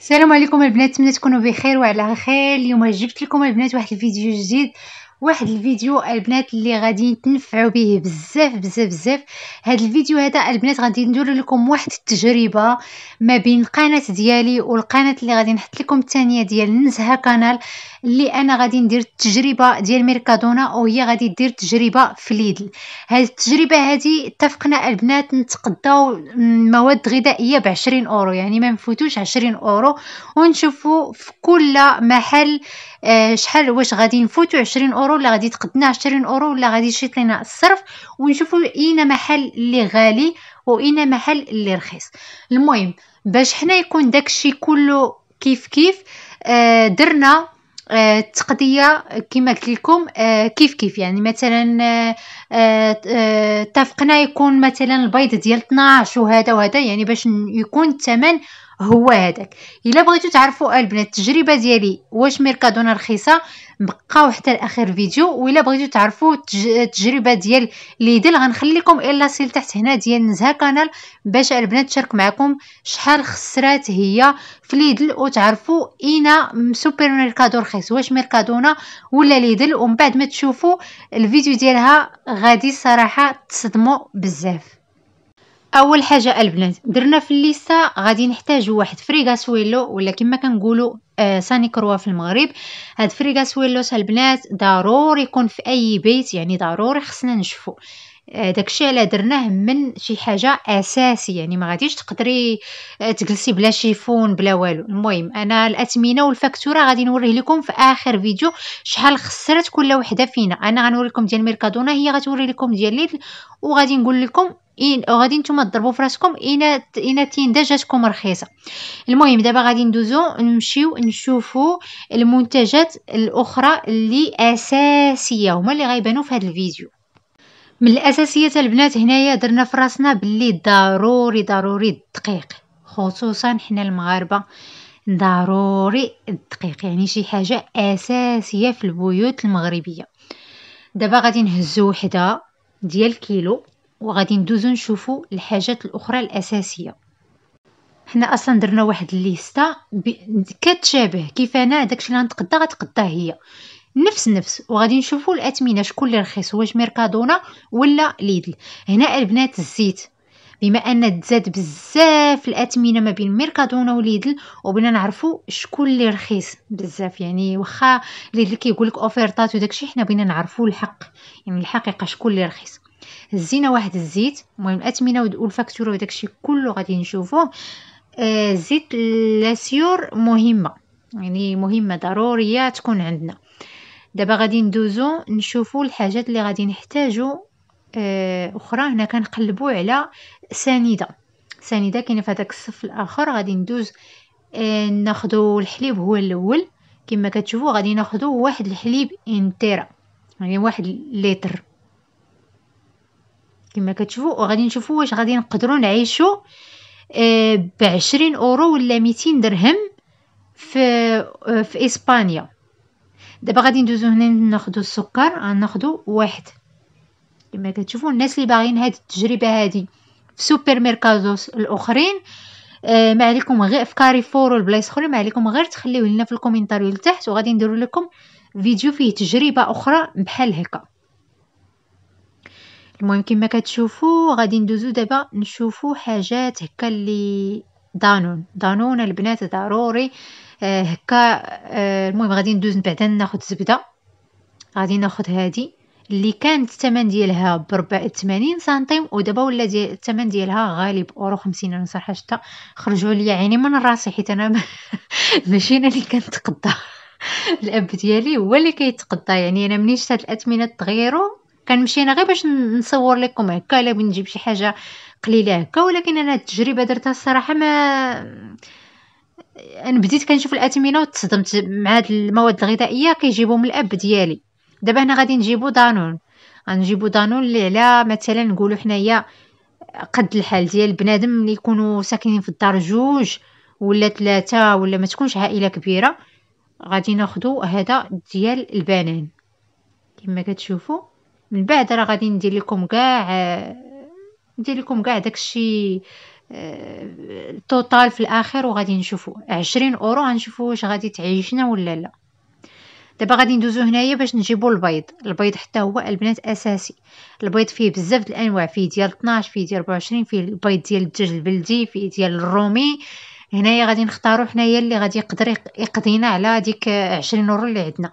السلام عليكم البنات نتمنى تكونوا بخير وعلى خير اليوم جبت لكم البنات واحد الفيديو جديد واحد الفيديو البنات اللي غادي تنفعوا به بزاف بزاف بزاف هذا الفيديو هذا البنات غادي ندير لكم واحد التجربه ما بين القناه ديالي والقناه اللي غادي نحط لكم الثانيه ديال نزهه كانال اللي انا غادي ندير التجربه ديال ميركادونا وهي غادي دير تجربه في ليدل هذه التجربه هذه اتفقنا البنات نتقداو مواد غذائيه ب 20 اورو يعني ما نفوتوش 20 اورو ونشوفوا في كل محل آه، شحال واش غادي نفوتوا 20 اورو اورو ولا غادي تقدنا 20 اورو ولا غادي يشيط لينا الصرف ونشوفوا اين محل اللي غالي واين محل اللي رخيص المهم باش حنا يكون داكشي كله كيف كيف آه درنا آه التقضيه كما قلت لكم آه كيف كيف يعني مثلا اتفقنا آه، آه، آه، يكون مثلا البيض ديال 12 وهذا وهذا يعني باش يكون الثمن هو هذاك الا بغيتو تعرفوا آه، البنات التجربه ديالي واش ميركادونا رخيصه بقاو حتى لاخر فيديو والا بغيتو تعرفوا التجربه ديال ليدل غنخليكم الا سيل تحت هنا ديال نزهه كانال باش البنات تشارك معكم شحال خسرات هي في ليدل وتعرفوا اين سوبر ميركادو رخيص واش ميركادونا ولا ليدل ومن بعد ما تشوفوا الفيديو ديالها غادي صراحه تصدموا بزاف اول حاجه البنات درنا في الليسته غادي نحتاجو واحد فريغاسويلو ولا كما كنقولوا آه ساني كروا في المغرب هاد فريغاسويلو البنات ضروري يكون في اي بيت يعني ضروري خصنا نشفو آه، داكشي على درناه من شي حاجه اساسيه يعني ما غاديش تقدري آه، تجلسي بلا شيفون بلا والو المهم انا الاثمنه والفاكتوره غادي نوريه لكم في اخر فيديو شحال خسرت كل وحده فينا انا غنوريكم ديال ميركادونا هي غتوري لكم ديال ليدل وغادي نقول لكم إن غادي نتوما تضربوا في راسكم الا الا تيندا جاتكم رخيصه المهم دابا غادي ندوزو نمشيو نشوفو المنتجات الاخرى اللي اساسيه هما اللي غيبانو في هذا الفيديو من الاساسيات البنات هنايا درنا في راسنا باللي ضروري ضروري الدقيق خصوصا حنا المغاربه ضروري الدقيق يعني شي حاجه اساسيه في البيوت المغربيه دابا غادي نهزو وحده ديال كيلو وغادي ندوزو نشوفو الحاجات الاخرى الاساسيه حنا اصلا درنا واحد الليستا كتشابه كيف انا داكشي اللي غنتقدا غتقدا هي نفس نفس وغادي نشوفو الاثمنه شكون اللي رخيص واش ميركادونا ولا ليدل هنا البنات الزيت بما ان تزاد بزاف الاثمنه ما بين ميركادونا وليدل وبنا نعرفوا شكون اللي رخيص بزاف يعني واخا ليدل كيقول لك اوفرطات وداكشي حنا بغينا نعرفوا الحق يعني الحقيقه شكون اللي رخيص هزينا واحد الزيت المهم الاثمنه والفاكتور وداكشي كله غادي نشوفوه آه، زيت لاسيور مهمه يعني مهمه ضروريه تكون عندنا دابا غادي ندوزو نشوفو الحاجات اللي غادي نحتاجو آه اخرى هنا كنقلبو على سنيده سنيده كاينه في هذاك الصف الاخر غادي ندوز آه ناخذو الحليب هو الاول كما كتشوفو غادي ناخذو واحد الحليب انتيرا يعني واحد لتر كما كتشوفوا وغادي نشوفوا واش غادي نقدروا نعيشوا آه، بعشرين اورو ولا ميتين درهم في آه، في اسبانيا دابا غادي ندوزو هنا ناخدو السكر آه، ناخدو واحد كما كتشوفوا الناس اللي باغيين هاد التجربه هادي في سوبر ميركازوس الاخرين ما عليكم غير في كاريفور والبلايص اخرين ما عليكم غير تخليو لنا في الكومنتاريو لتحت وغادي نديرو لكم فيديو فيه تجربه اخرى بحال هكا المهم كما كتشوفوا غادي ندوزو دابا نشوفو حاجات هكا اللي دانون دانون البنات ضروري آه، هكا آه، المهم غادي ندوز من بعدا ناخذ زبده غادي ناخذ هادي اللي كانت الثمن ديالها بربع 80 سنتيم ودابا ولا ديال الثمن ديالها غالي باورو 50 انا صراحه حتى خرجوا لي عيني من راسي حيت انا ماشي انا اللي كنتقضى الاب ديالي هو اللي كيتقضى يعني انا منين شفت هاد الاثمنه تغيروا كنمشي انا غير باش نصور لكم هكا الا بغيت نجيب شي حاجه قليله هكا ولكن انا التجربه درتها الصراحه ما انا بديت كنشوف الاثمنه وتصدمت مع هاد المواد الغذائيه كيجيبو من الاب ديالي دابا هنا غادي نجيبو دانون غنجيبو دانون اللي على مثلا نقولو حنايا قد الحال ديال بنادم اللي يكونوا ساكنين في الدار جوج ولا ثلاثه ولا ما تكونش عائله كبيره غادي ناخدو هذا ديال البنان كما كتشوفوا من بعد راه غادي ندير لكم كاع آه، ندير لكم كاع داكشي التوتال آه، في الاخر وغادي نشوفوا عشرين اورو غنشوفوا واش غادي تعيشنا ولا لا دابا غادي ندوزو هنايا باش نجيبو البيض البيض حتى هو البنات اساسي البيض فيه بزاف الانواع فيه ديال 12 فيه ديال 24 فيه البيض ديال الدجاج البلدي فيه ديال الرومي هنايا غادي نختارو حنايا اللي غادي يقدر يقضينا على ديك 20 اورو اللي عندنا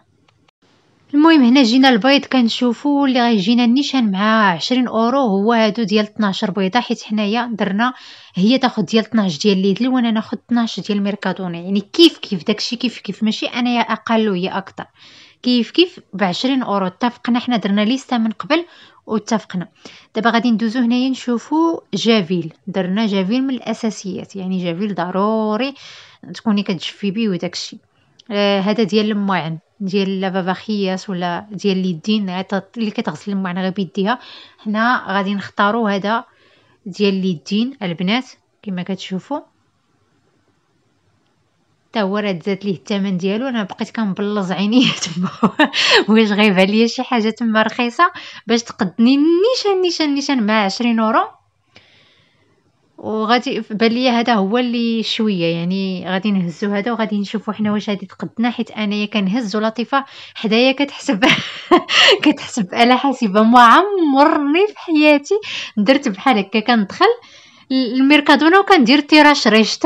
المهم هنا جينا البيض كنشوفو اللي غيجينا النيشان مع 20 اورو هو هادو ديال 12 بيضه حيت حنايا درنا هي تاخد ديال 12 ديال ليدل وانا ناخد 12 ديال ميركادونا يعني كيف كيف داكشي كيف كيف ماشي انايا اقل وهي اكثر كيف كيف ب 20 اورو اتفقنا حنا درنا ليستا من قبل واتفقنا دابا غادي ندوزو هنايا نشوفو جافيل درنا جافيل من الاساسيات يعني جافيل ضروري تكوني كتجفي بيه وداكشي آه ديال الماعن ديال لافافاخيات ولا ديال اليدين اللي كتغسل غير بيديها حنا غادي نختاروا هذا ديال اليدين البنات كما كتشوفوا تا هو راه زاد ليه الثمن ديالو انا بقيت كنبلز عيني تما واش غايب عليا شي حاجه تما رخيصه باش تقدني نيشان نيشان نيشان مع 20 اورو وغادي بان ليا هذا هو اللي شويه يعني غادي نهزو هذا وغادي نشوفوا حنا واش غادي تقدنا حيت انايا كنهز ولطيفه حدايا كتحسب كتحسب على حاسبه ما عمرني في حياتي درت بحال هكا كندخل الميركادونا وكندير تيراش ريش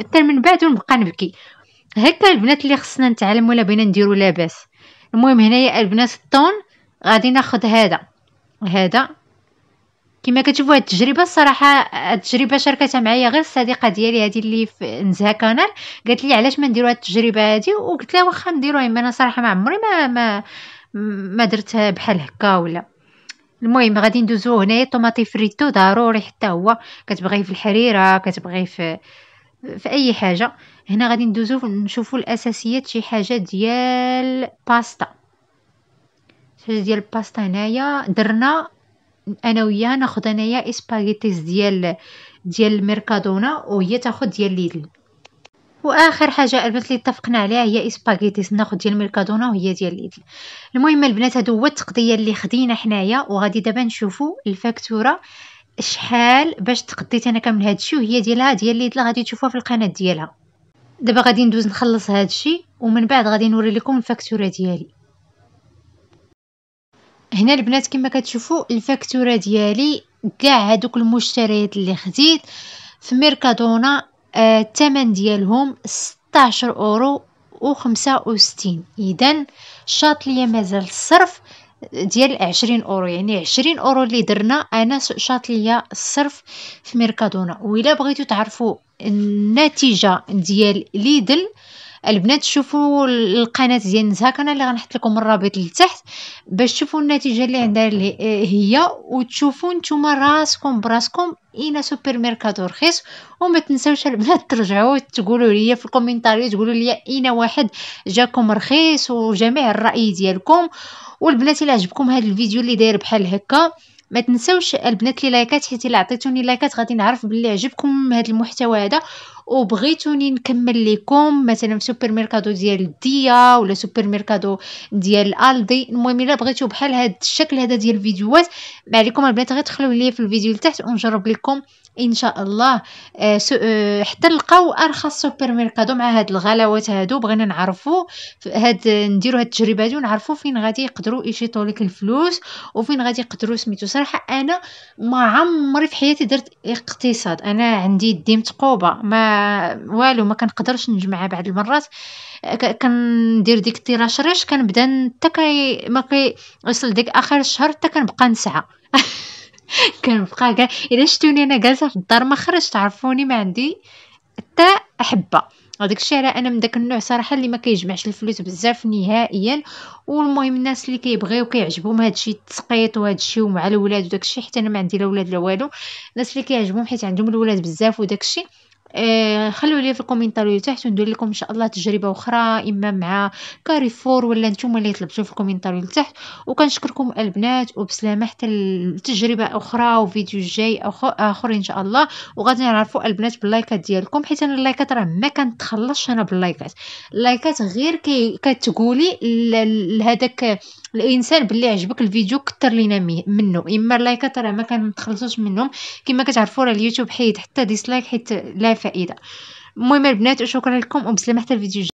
حتى من بعد ونبقى نبكي هكا البنات اللي خصنا نتعلموا لا بينا نديرو لاباس المهم هنايا البنات الطون غادي ناخذ هذا هذا كما كتشوفوا هاد التجربه الصراحه التجربه شاركتها معايا غير الصديقه ديالي هذه اللي في نزها كانال قالت لي علاش ما نديروا هاد التجربه هذه وقلت لها واخا نديروها اما يعني انا صراحه ما عمري ما ما ما درتها بحال هكا ولا المهم غادي ندوزو هنايا طوماطي فريتو ضروري حتى هو كتبغيه في الحريره كتبغيه في في اي حاجه هنا غادي ندوزو نشوفو الاساسيات شي حاجه ديال باستا شي حاجه ديال الباستا هنايا درنا انا وياه ناخذ انايا اسباغيتيز ديال ديال الميركادونا وهي تاخذ ديال ليدل واخر حاجه البنات اللي اتفقنا عليها هي اسباغيتيز ناخذ ديال الميركادونا وهي ديال ليدل المهم البنات هادو هو التقضيه اللي خدينا حنايا وغادي دابا نشوفوا الفاكتوره شحال باش تقضيت انا كامل هادشي وهي ديالها ديال ليدل غادي تشوفوها في القناه ديالها دابا غادي ندوز نخلص هادشي ومن بعد غادي نوري لكم الفاكتوره ديالي هنا البنات كما كتشوفوا الفاكتوره ديالي كاع هذوك المشتريات اللي خديت في ميركادونا آه الثمن ديالهم 16 اورو و 65 اذا شاط ليا مازال الصرف ديال 20 اورو يعني 20 اورو اللي درنا انا شاط ليا الصرف في ميركادونا و الا بغيتو تعرفوا النتيجه ديال ليدل آه البنات شوفوا القناه ديال نزهه انا اللي غنحط لكم الرابط لتحت باش تشوفوا النتيجه اللي عندها اللي هي وتشوفوا نتوما راسكم براسكم اين سوبر ميركاتو رخيص وما تنساوش البنات ترجعوا تقولوا لي في الكومنتاري تقولوا لي اين واحد جاكم رخيص وجميع الراي ديالكم والبنات الا عجبكم هذا الفيديو اللي داير بحال هكا ما تنساوش البنات لي لايكات حيت الا عطيتوني لايكات غادي نعرف بلي عجبكم هذا المحتوى هذا وبغيتوني نكمل لكم مثلا في سوبر ميركادو ديال الديه ولا سوبر ميركادو ديال الدي المهم الا بغيتو بحال هذا الشكل هذا ديال الفيديوهات ما عليكم البنات غير تخلو لي في الفيديو لتحت ونجرب لكم ان شاء الله آه، آه، حتى نلقاو ارخص سوبر ميركادو مع هاد الغلاوات هادو بغينا نعرفو هاد نديرو هاد التجربه هادو نعرفو فين غادي يقدروا يشيطوا لك الفلوس وفين غادي يقدروا سميتو صراحه انا ما عمري في حياتي درت اقتصاد انا عندي يدي مثقوبه ما والو ما كنقدرش نجمعها بعد المرات آه، كندير ديك التيراشريش كنبدا حتى ما كيوصل ديك اخر الشهر حتى كنبقى نسعى كنبقى كاع الا شتوني انا جالسه في الدار ما خرجت تعرفوني ما عندي حتى حبه هذاك الشيء راه انا من داك النوع صراحه اللي ما كيجمعش الفلوس بزاف نهائيا والمهم الناس اللي كيبغيو كيعجبهم الشيء التسقيط الشيء ومع الولاد وداك الشيء حتى انا ما عندي لا ولاد لا والو الناس اللي كيعجبهم حيت عندهم الولاد بزاف وداك الشيء آه، خلوا ليا في الكومنتاريو تحت وندير لكم ان شاء الله تجربه اخرى اما مع كاريفور ولا نتوما اللي طلبتو في الكومنتاريو لتحت وكنشكركم البنات وبسلامه حتى لتجربه اخرى وفيديو جاي اخر ان شاء الله وغادي نعرفوا البنات باللايكات ديالكم حيت انا اللايكات راه ما كنتخلصش انا باللايكات اللايكات غير كتقولي لهذاك الانسان باللي عجبك الفيديو كتر لينا منه اما اللايكات راه ما كنتخلصوش منهم كما كتعرفوا راه اليوتيوب حيد حتى ديسلايك حيت لا فائده المهم البنات وشكرا لكم وبسلامه حتى الفيديو